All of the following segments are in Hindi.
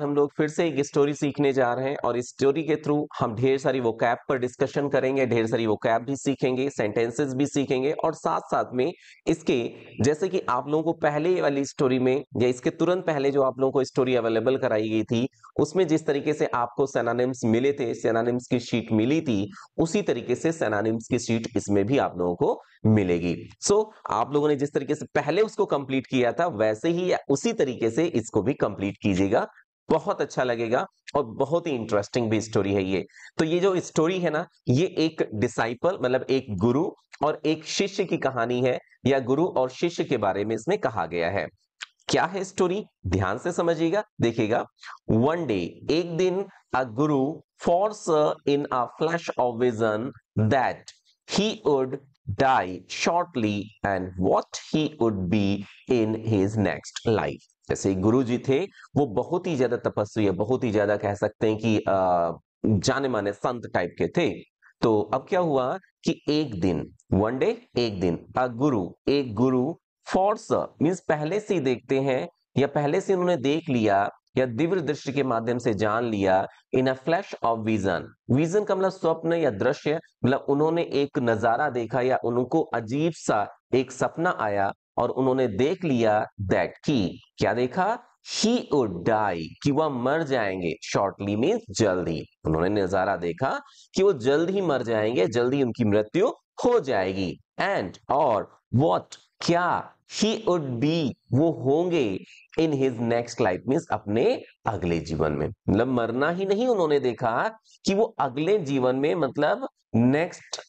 हम लोग फिर से एक स्टोरी सीखने जा रहे हैं और इस स्टोरी के थ्रू हम ढेर सारी वो कैप पर डिस्कशन करेंगे ढेर सारी वो कैप भी सीखेंगे सेंटेंसेस भी सीखेंगे और साथ साथ में इसके जैसे कि आप लोगों को पहले वाली स्टोरी में या इसके तुरंत पहले जो आप लोगों को स्टोरी अवेलेबल कराई गई थी उसमें जिस तरीके से आपको सेनानिम्स मिले थे सेनानिम्स की शीट मिली थी उसी तरीके से सेनानिम्स की शीट इसमें भी आप लोगों को मिलेगी सो so, आप लोगों ने जिस तरीके से पहले उसको कंप्लीट किया था वैसे ही उसी तरीके से इसको भी कंप्लीट कीजिएगा बहुत अच्छा लगेगा और बहुत ही इंटरेस्टिंग भी स्टोरी है ये तो ये जो स्टोरी है ना ये एक डिसाइपल मतलब एक गुरु और एक शिष्य की कहानी है या गुरु और शिष्य के बारे में इसमें कहा गया है क्या है स्टोरी ध्यान से समझिएगा देखिएगा वन डे एक दिन a guru foresaw in a flash of vision that he would die shortly and what he would be in his next life जैसे गुरु जी थे वो बहुत ही ज्यादा तपस्वी है बहुत ही ज्यादा कह सकते हैं कि जाने माने संत टाइप के थे तो अब क्या हुआ कि एक दिन वन डे एक दिन अ गुरु एक गुरु फोर्स मीन्स पहले से ही देखते हैं या पहले से उन्होंने देख लिया या दिव्य दृष्टि के माध्यम से जान लिया in a flash of vision vision का मतलब स्वप्न या दृश्य मतलब उन्होंने एक नजारा देखा या उनको अजीब सा एक सपना आया और उन्होंने देख लिया दैट की क्या देखा ही डाई कि वह मर जाएंगे शॉर्टली मीन्स जल्द ही उन्होंने नजारा देखा कि वो जल्द ही मर जाएंगे जल्द ही उनकी मृत्यु हो जाएगी एंड और वॉट क्या ही वुड बी वो होंगे in his next life mean अपने अगले जीवन में मतलब मरना ही नहीं उन्होंने देखा कि वो अगले जीवन में मतलब नेक्स्ट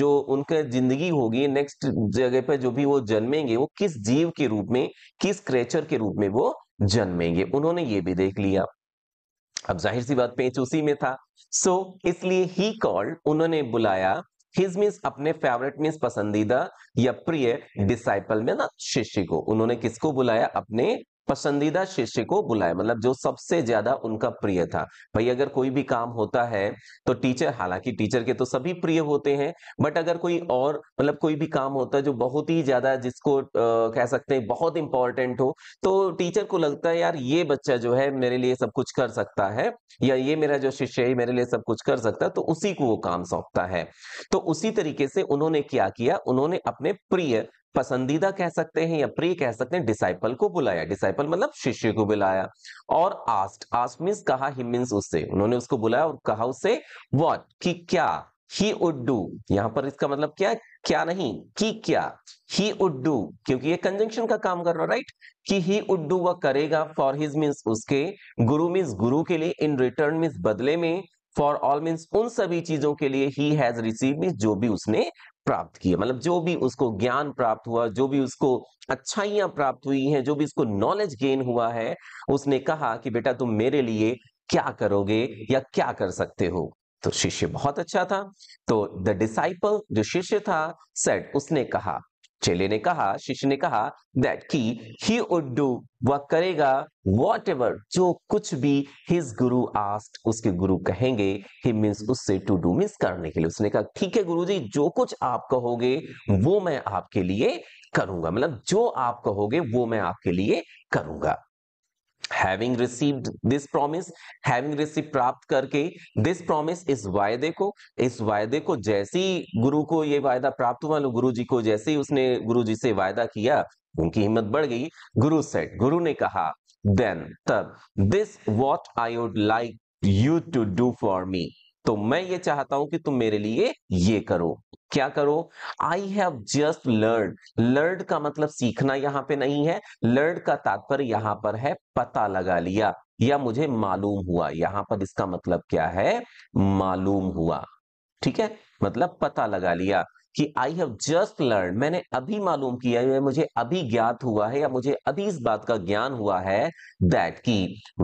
जो उनका जिंदगी होगी नेक्स्ट जगह पर जो भी वो जन्मेंगे वो किस जीव के रूप में किस क्रेचर के रूप में वो जन्मेंगे उन्होंने ये भी देख लिया अब जाहिर सी बात पेच उसी में था सो so, इसलिए ही कॉल्ड उन्होंने बुलाया हिज मीन्स अपने फेवरेट मीन्स पसंदीदा या प्रिय डिसाइपल में ना शिष्य को उन्होंने किसको बुलाया अपने पसंदीदा शिष्य को बुलाए मतलब जो सबसे ज्यादा उनका प्रिय था भाई अगर कोई भी काम होता है तो टीचर हालांकि टीचर के तो सभी प्रिय होते हैं बट अगर कोई और मतलब कोई भी काम होता है जो बहुत ही ज्यादा जिसको आ, कह सकते हैं बहुत इंपॉर्टेंट हो तो टीचर को लगता है यार ये बच्चा जो है मेरे लिए सब कुछ कर सकता है या ये मेरा जो शिष्य है मेरे लिए सब कुछ कर सकता है तो उसी को वो काम सौंपता है तो उसी तरीके से उन्होंने क्या किया उन्होंने अपने प्रिय पसंदीदा कह सकते हैं या प्रिय कह सकते हैं डिसाइपल को बुलाया डिसाइपल मतलब शिष्य को बुलाया और आस्ट आस्ट मीन्स कहा ही मीन्स उससे उन्होंने उसको बुलाया और कहा उससे वॉट कि क्या ही उड डू यहां पर इसका मतलब क्या क्या नहीं कि क्या ही उड डू क्योंकि ये कंजंक्शन का काम कर रहा है राइट कि ही उड डू वह करेगा फॉर हिज मीन्स उसके गुरु मीन्स गुरु के लिए इन रिटर्न मीन्स बदले में फॉर ऑल मीन्स उन सभी चीजों के लिए ही हैज रिसीव मीन्स जो भी उसने प्राप्त किया मतलब जो भी उसको ज्ञान प्राप्त हुआ जो भी उसको अच्छाइयां प्राप्त हुई हैं जो भी उसको नॉलेज गेन हुआ है उसने कहा कि बेटा तुम मेरे लिए क्या करोगे या क्या कर सकते हो तो शिष्य बहुत अच्छा था तो द डिसाइपल जो शिष्य था सेट उसने कहा चेले ने कहा शिष्य ने कहा दैट की ही वुड वह करेगा वॉट एवर जो कुछ भी हिज गुरु आस्ट उसके गुरु कहेंगे ही मीन्स उससे टू डू मीन्स करने के लिए उसने कहा ठीक है गुरु जी जो कुछ आप कहोगे वो मैं आपके लिए करूंगा मतलब जो आप कहोगे वो मैं आपके लिए करूंगा having received this promise having received प्राप्त करके this promise इस वायदे को इस वायदे को जैसे ही गुरु को ये वायदा प्राप्त हुआ गुरु जी को जैसे ही उसने गुरु जी से वायदा किया उनकी हिम्मत बढ़ गई गुरु सेट गुरु ने कहा देन तब this what I would like you to do for me तो मैं ये चाहता हूं कि तुम मेरे लिए ये करो क्या करो I have just learn learn का मतलब सीखना यहाँ पे नहीं है लर्न का तात्पर्य यहाँ पर है पता लगा लिया या मुझे मालूम हुआ यहाँ पर इसका मतलब क्या है मालूम हुआ ठीक है मतलब पता लगा लिया कि आई हैव जस्ट लर्न मैंने अभी मालूम किया है मुझे अभी ज्ञात हुआ है या मुझे अभी इस बात का ज्ञान हुआ है दैट कि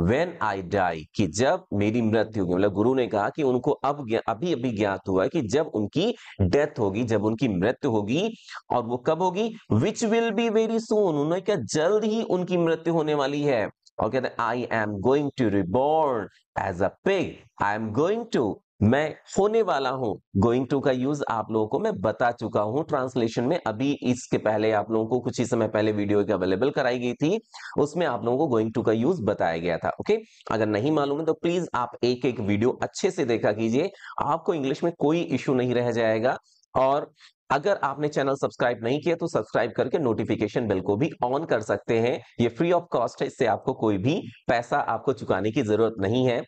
वेन आई डाई कि जब मेरी मृत्यु होगी मतलब गुरु ने कहा कि उनको अब अभी अभी ज्ञात हुआ है कि जब उनकी डेथ होगी जब उनकी मृत्यु होगी और वो कब होगी which will be very soon उन्होंने क्या जल्द ही उनकी मृत्यु होने वाली है और कहते हैं I am going to reborn as a pig I am going to मैं होने वाला हूं गोइंग टू का यूज आप लोगों को मैं बता चुका हूं ट्रांसलेशन में अभी इसके पहले आप लोगों को कुछ ही समय पहले वीडियो अवेलेबल कराई गई थी उसमें आप लोगों को गोइंग टू का यूज बताया गया था ओके अगर नहीं मालूम है तो प्लीज आप एक एक वीडियो अच्छे से देखा कीजिए आपको इंग्लिश में कोई इश्यू नहीं रह जाएगा और अगर आपने चैनल सब्सक्राइब नहीं किया तो सब्सक्राइब करके नोटिफिकेशन बिल को भी ऑन कर सकते हैं ये फ्री ऑफ कॉस्ट है इससे आपको कोई भी पैसा आपको चुकाने की जरूरत नहीं है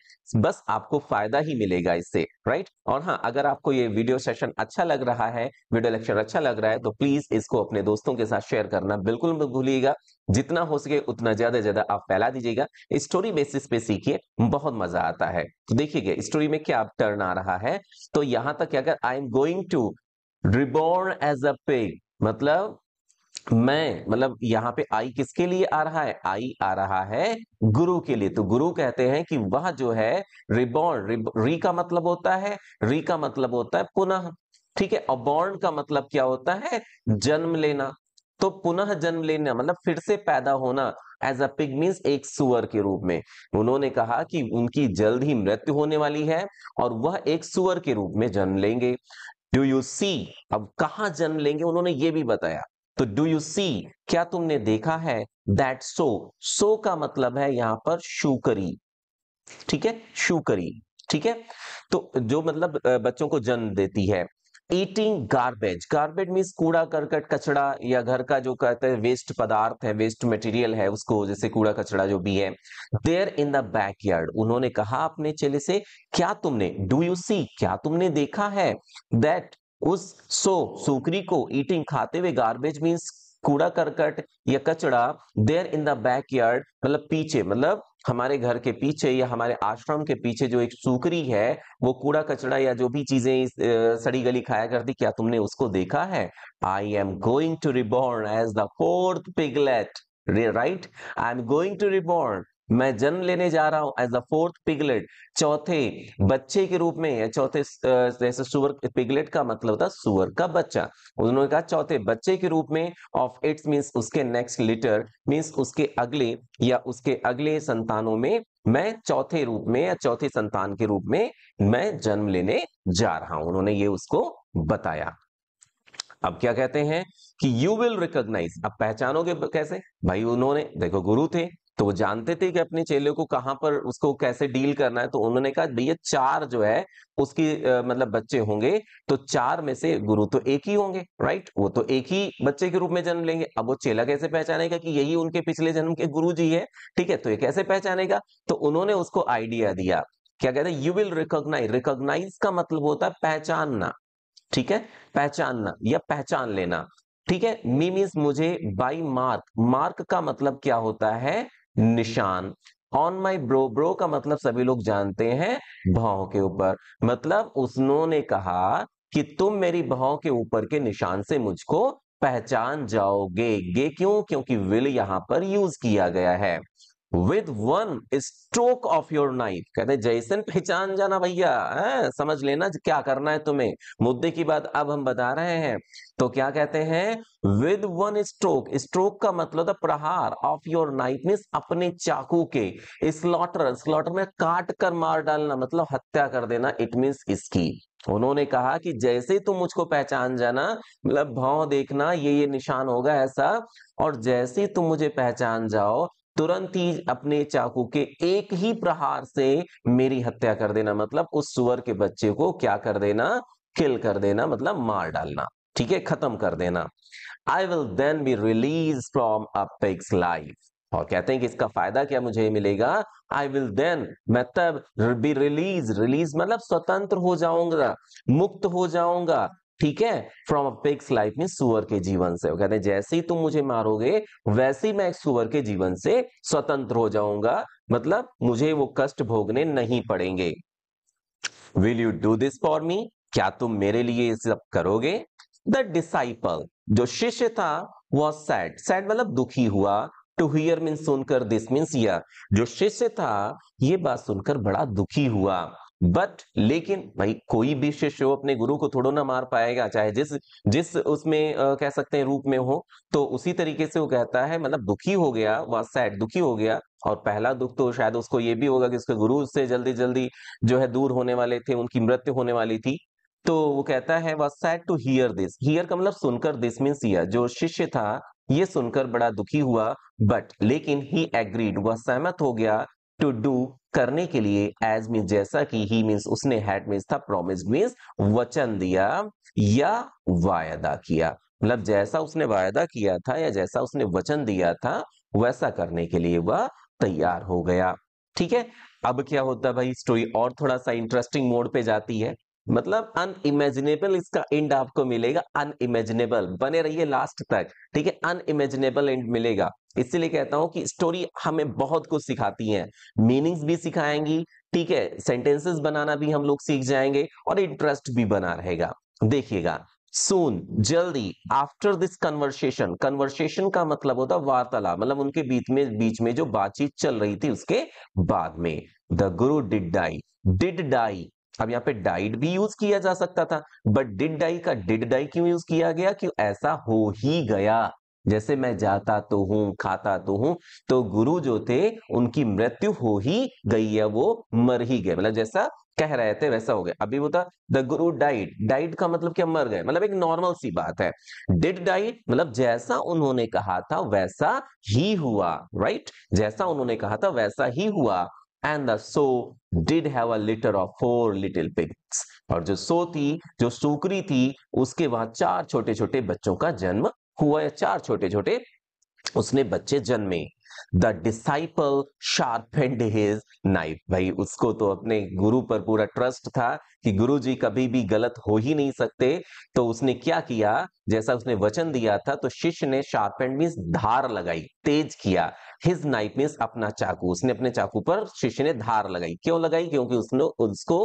बस आपको फायदा ही मिलेगा इससे राइट और हाँ अगर आपको ये वीडियो सेशन अच्छा लग रहा है वीडियो लेक्चर अच्छा लग रहा है तो प्लीज इसको अपने दोस्तों के साथ शेयर करना बिल्कुल मत भूलिएगा जितना हो सके उतना ज्यादा ज्यादा आप फैला दीजिएगा स्टोरी बेसिस पे सीखिए बहुत मजा आता है तो देखिएगा स्टोरी में क्या टर्न आ रहा है तो यहां तक अगर I am going to reborn as a pig मतलब मैं मतलब यहाँ पे आई किसके लिए आ रहा है आई आ रहा है गुरु के लिए तो गुरु कहते हैं कि वह जो है रिबॉर्न रिब, री का मतलब होता है री का मतलब होता है पुनः ठीक है अबॉर्न का मतलब क्या होता है जन्म लेना तो पुनः जन्म लेना मतलब फिर से पैदा होना एज अ पिग मीन्स एक सुअर के रूप में उन्होंने कहा कि उनकी जल्द ही मृत्यु होने वाली है और वह एक सुअर के रूप में जन्म लेंगे डू यू सी अब कहा जन्म लेंगे उन्होंने ये भी बताया तो डू यू सी क्या तुमने देखा है दैट सो सो का मतलब है यहां पर शुकरी ठीक है शूकरी ठीक है तो जो मतलब बच्चों को जन्म देती है ईटिंग गार्बेज गार्बेज मीन्स कूड़ा करकट कचड़ा या घर का जो कहते हैं वेस्ट पदार्थ है वेस्ट मटेरियल है उसको जैसे कूड़ा कचड़ा जो भी है there in the backyard उन्होंने कहा अपने चेले से क्या तुमने डू यू सी क्या तुमने देखा है दैट उस सो सुकरी को ईटिंग खाते हुए गार्बेज मीन्स कूड़ा करकट या कचड़ा देयर इन द बैकयार्ड मतलब पीछे मतलब हमारे घर के पीछे या हमारे आश्रम के पीछे जो एक सूकरी है वो कूड़ा कचड़ा या जो भी चीजें सड़ी गली खाया करती क्या तुमने उसको देखा है I am going to reborn as the fourth piglet right I am going to reborn मैं जन्म लेने जा रहा हूं एज अ फोर्थ पिगलेट चौथे बच्चे के रूप में या चौथे जैसे सुअर पिगलेट का मतलब था सुअर का बच्चा उन्होंने कहा चौथे बच्चे के रूप में ऑफ इट्स मींस उसके नेक्स्ट लिटर मींस उसके अगले या उसके अगले संतानों में मैं चौथे रूप में या चौथे संतान के रूप में मैं जन्म लेने जा रहा हूं उन्होंने ये उसको बताया अब क्या कहते हैं कि यू विल रिकॉग्नाइज अब पहचानोगे कैसे भाई उन्होंने देखो गुरु थे तो वो जानते थे कि अपने चेले को कहां पर उसको कैसे डील करना है तो उन्होंने कहा भैया चार जो है उसकी आ, मतलब बच्चे होंगे तो चार में से गुरु तो एक ही होंगे राइट वो तो एक ही बच्चे के रूप में जन्म लेंगे अब वो चेला कैसे पहचानेगा कि यही उनके पिछले जन्म के गुरु जी है ठीक है तो ये कैसे पहचानेगा तो उन्होंने उसको आइडिया दिया क्या कहते हैं यू विल रिकोगनाइज रिकोगनाइज का मतलब होता है पहचानना ठीक है पहचानना या पहचान लेना ठीक है मी मीन्स मुझे बाई मार्क मार्क का मतलब क्या होता है निशान ऑन माई ब्रो ब्रो का मतलब सभी लोग जानते हैं भाव के ऊपर मतलब उसने कहा कि तुम मेरी भाव के ऊपर के निशान से मुझको पहचान जाओगे गे क्यों क्योंकि विल यहां पर यूज किया गया है with one stroke of your knife कहते जैसन पहचान जाना भैया हाँ, समझ लेना क्या करना है तुम्हें मुद्दे की बात अब हम बता रहे हैं तो क्या कहते हैं विद वन स्ट्रोक स्ट्रोक का मतलब था प्रहार ऑफ योर नाइफ मीन अपने चाकू के स्लॉटर स्लॉटर में काट कर मार डालना मतलब हत्या कर देना इट मीन्स इसकी उन्होंने कहा कि जैसे तुम मुझको पहचान जाना मतलब भाव देखना ये ये निशान होगा ऐसा और जैसे तुम मुझे पहचान जाओ तुरंत ही अपने चाकू के एक ही प्रहार से मेरी हत्या कर देना मतलब उस सुअर के बच्चे को क्या कर देना किल कर देना मतलब मार डालना ठीक है खत्म कर देना I will then be release from a life और कहते हैं कि इसका फायदा क्या मुझे मिलेगा आई विल देन मैं तब बी रिलीज रिलीज मतलब स्वतंत्र हो जाऊंगा मुक्त हो जाऊंगा ठीक है फ्रॉम अ पिक्स लाइफ में सुअर के जीवन से वो कहते हैं जैसे ही तुम मुझे मारोगे वैसे ही मैं सुअर के जीवन से स्वतंत्र हो जाऊंगा मतलब मुझे वो कष्ट भोगने नहीं पड़ेंगे will you do this for me क्या तुम मेरे लिए ये सब करोगे द डिसाइपल जो शिष्य था वो सैड सैड मतलब दुखी हुआ टू हियर मीन सुनकर दिस मीन्स या जो शिष्य था ये बात सुनकर बड़ा दुखी हुआ बट लेकिन भाई कोई भी शिष्य अपने गुरु को थोड़ा ना मार पाएगा चाहे जिस जिस उसमें आ, कह सकते हैं रूप में हो तो उसी तरीके से वो कहता है मतलब दुखी हो गया वह सैड दुखी हो गया और पहला दुख तो शायद उसको ये भी होगा कि उसके गुरु उससे जल्दी जल्दी जो है दूर होने वाले थे उनकी मृत्यु होने वाली थी तो वो कहता है वह sad to hear this hear का मतलब सुनकर दिस मीन्स हियर जो शिष्य था ये सुनकर बड़ा दुखी हुआ बट लेकिन ही एग्रीड वह सहमत हो गया टू डू करने के लिए एज मीन जैसा कि ही मीन्स उसने हैड मीन्स था प्रोमिस मीन्स वचन दिया या वायदा किया मतलब जैसा उसने वायदा किया था या जैसा उसने वचन दिया था वैसा करने के लिए वह तैयार हो गया ठीक है अब क्या होता है भाई स्टोरी और थोड़ा सा इंटरेस्टिंग मोड पे जाती है मतलब अनइमेजिनेबल इसका एंड आपको मिलेगा अनइमेजिनेबल बने रहिए लास्ट तक ठीक है अनइमेजिनेबल एंड मिलेगा इसलिए कहता हूं कि स्टोरी हमें बहुत कुछ सिखाती है मीनिंग्स भी सिखाएंगी ठीक है सेंटेंसेस बनाना भी हम लोग सीख जाएंगे और इंटरेस्ट भी बना रहेगा देखिएगा सुन जल्दी आफ्टर दिस कन्वर्सेशन कन्वर्सेशन का मतलब होता वार्तालाप मतलब उनके बीच में बीच में जो बातचीत चल रही थी उसके बाद में द गुरु डिड डाई डिड डाई अब यहाँ पे डाइड भी यूज किया जा सकता था बट डिड डाई का डिड डाई क्यों यूज किया गया क्यों ऐसा हो ही गया जैसे मैं जाता तो हूं खाता तो हूं तो गुरु जो थे उनकी मृत्यु हो ही गई है वो मर ही गए मतलब जैसा कह रहे थे वैसा हो गया अभी था द गुरु डाइड डाइड का मतलब क्या मर गए मतलब एक नॉर्मल सी बात है डिड डाइड मतलब जैसा उन्होंने कहा था वैसा ही हुआ राइट जैसा उन्होंने कहा था वैसा ही हुआ and the sow did have a litter of four little pigs और जो सो थी जो सूकरी थी उसके वहां चार छोटे छोटे बच्चों का जन्म हुआ या चार छोटे छोटे उसने बच्चे जन्मे the disciple sharpened his knife भाई उसको तो अपने गुरु पर पूरा ट्रस्ट था कि गुरु जी कभी भी गलत हो ही नहीं सकते तो उसने क्या किया जैसा उसने वचन दिया था तो शिष्य ने शार्पेंड मीन्स धार लगाई तेज किया हिज नाइफ मीन्स अपना चाकू उसने अपने चाकू पर शिष्य ने धार लगाई क्यों लगाई क्योंकि उसने उसको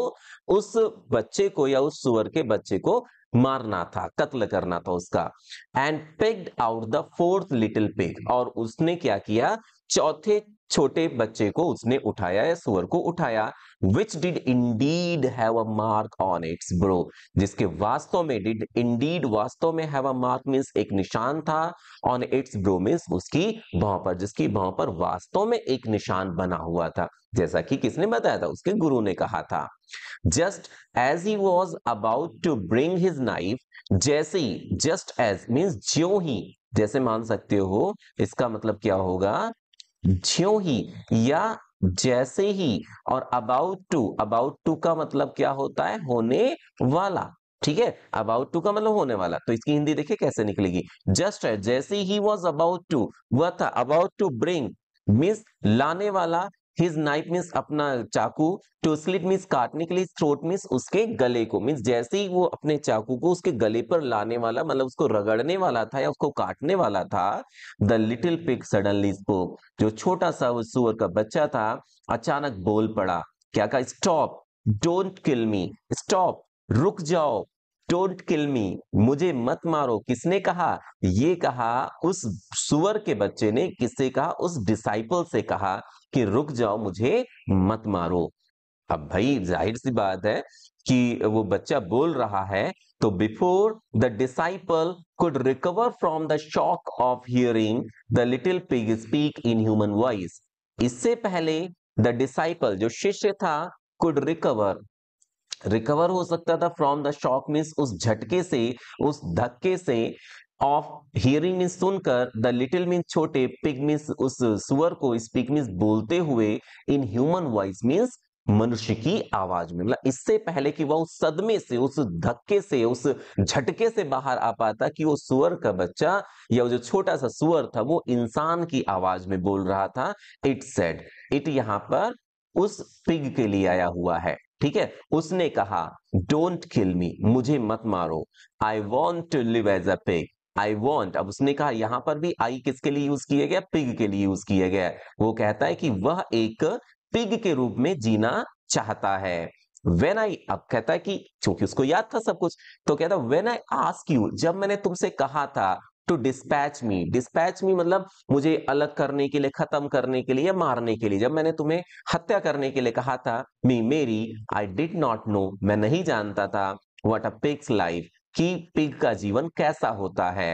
उस बच्चे को या उस सुअर के बच्चे को मारना था कत्ल करना था उसका and picked out the fourth little pig और उसने क्या किया चौथे छोटे बच्चे को उसने उठाया या सुअर को उठाया which did indeed have a mark on its brow जिसके वास्तव में डिड इंडीड वास्तव में हैव अ मार्क मीन्स एक निशान था ऑन इट्स ब्रो मीन्स उसकी भाव पर जिसकी भाव पर वास्तव में एक निशान बना हुआ था जैसा कि किसने बताया था उसके गुरु ने कहा था just as he was about to bring his knife जैसे ही जस्ट एज मीन्स ज्यो ही जैसे मान सकते हो इसका मतलब क्या होगा ज्यो ही या जैसे ही और अबाउट टू अबाउट टू का मतलब क्या होता है होने वाला ठीक है अबाउट टू का मतलब होने वाला तो इसकी हिंदी देखिए कैसे निकलेगी जस्ट है जैसे ही वॉज अबाउट टू वह था अबाउट टू ब्रिंग मीन्स लाने वाला हिज नाइफ मीन्स अपना चाकू टू स्लिट मीन्स काटने के लिए थ्रोट मीन्स उसके गले को मीन्स जैसे ही वो अपने चाकू को उसके गले पर लाने वाला मतलब उसको रगड़ने वाला था या उसको काटने वाला था the little pig suddenly spoke जो छोटा सा उस सुअर का बच्चा था अचानक बोल पड़ा क्या कहा stop don't kill me stop रुक जाओ डोंट किल मी मुझे मत मारो किसने कहा ये कहा उस सुअर के बच्चे ने किससे कहा उस डिसाइपल से कहा कि रुक जाओ मुझे मत मारो अब भाई जाहिर सी बात है कि वो बच्चा बोल रहा है तो before the disciple could recover from the shock of hearing the little pig speak in human voice इससे पहले द डिसाइपल जो शिष्य था कुड रिकवर रिकवर हो सकता था फ्रॉम द शॉक मीन्स उस झटके से उस धक्के से ऑफ हियरिंग मीन सुनकर द लिटिल मीन छोटे पिग मीन्स उस सुअर को स्पीक मीन्स बोलते हुए इन ह्यूमन वॉइस मीन्स मनुष्य की आवाज में मतलब इससे पहले कि वह उस सदमे से उस धक्के से उस झटके से बाहर आ पाता कि वो सुअर का बच्चा या वो जो छोटा सा सुअर था वो इंसान की आवाज में बोल रहा था इट सेड इट यहां पर उस पिग के लिए आया हुआ है ठीक है उसने कहा डोंट किल मी मुझे मत मारो I want to live as a pig I want अब उसने कहा यहां पर भी आई किसके लिए यूज किया गया पिग के लिए यूज किया गया वो कहता है कि वह एक पिग के रूप में जीना चाहता है वेन आई अब कहता है कि चूंकि उसको याद था सब कुछ तो कहता वेन आई आस्क यू जब मैंने तुमसे कहा था to dispatch me dispatch me मतलब मुझे अलग करने के लिए खत्म करने के लिए या मारने के लिए जब मैंने तुम्हें हत्या करने के लिए कहा था मी मेरी आई डिड नॉट नो मैं नहीं जानता था वट अ पिग्स लाइफ कि पिग का जीवन कैसा होता है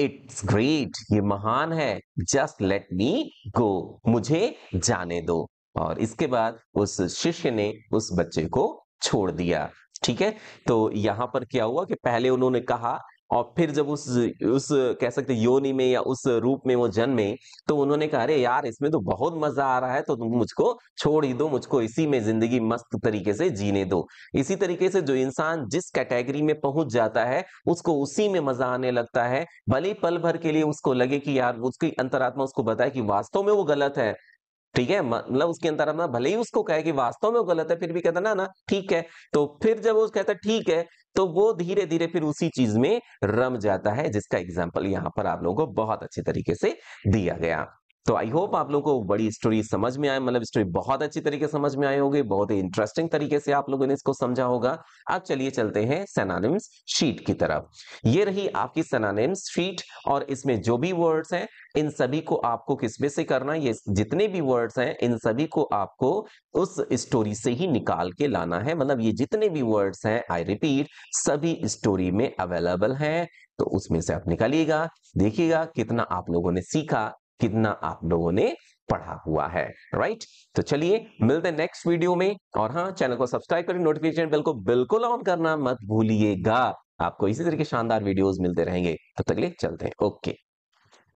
इट्स ग्रेट ये महान है जस्ट लेट मी गो मुझे जाने दो और इसके बाद उस शिष्य ने उस बच्चे को छोड़ दिया ठीक है तो यहां पर क्या हुआ कि पहले उन्होंने कहा और फिर जब उस उस कह सकते योनि में या उस रूप में वो जन्मे तो उन्होंने कहा अरे यार इसमें तो बहुत मजा आ रहा है तो तुम मुझको छोड़ ही दो मुझको इसी में जिंदगी मस्त तरीके से जीने दो इसी तरीके से जो इंसान जिस कैटेगरी में पहुंच जाता है उसको उसी में मजा आने लगता है भले पल भर के लिए उसको लगे कि यार उसकी अंतरात्मा उसको बताए कि वास्तव में वो गलत है ठीक है मतलब उसके अंदर ना भले ही उसको कहे कि वास्तव में गलत है फिर भी कहता ना ना ठीक है तो फिर जब वो कहता ठीक है तो वो धीरे धीरे फिर उसी चीज में रम जाता है जिसका एग्जाम्पल यहाँ पर आप लोगों को बहुत अच्छे तरीके से दिया गया तो आई होप आप लोगों को बड़ी स्टोरी समझ में आए मतलब स्टोरी बहुत अच्छी तरीके से समझ में आई होगी बहुत ही इंटरेस्टिंग तरीके से आप लोगों ने इसको समझा होगा अब चलिए चलते हैं सेनानिम्स शीट की तरफ ये रही आपकी सेनानिम्स शीट और इसमें जो भी वर्ड्स हैं इन सभी को आपको किसमें से करना ये जितने भी वर्ड्स हैं इन सभी को आपको उस स्टोरी से ही निकाल के लाना है मतलब ये जितने भी वर्ड्स हैं आई रिपीट सभी स्टोरी में अवेलेबल है तो उसमें से आप निकालिएगा देखिएगा कितना आप लोगों ने सीखा कितना आप लोगों ने पढ़ा हुआ है राइट तो चलिए मिलते हैं नेक्स्ट वीडियो में और हाँ चैनल को सब्सक्राइब करके नोटिफिकेशन बिल को बिल्कुल ऑन करना मत भूलिएगा आपको इसी तरह के शानदार वीडियोस मिलते रहेंगे तब तक ले चलते हैं ओके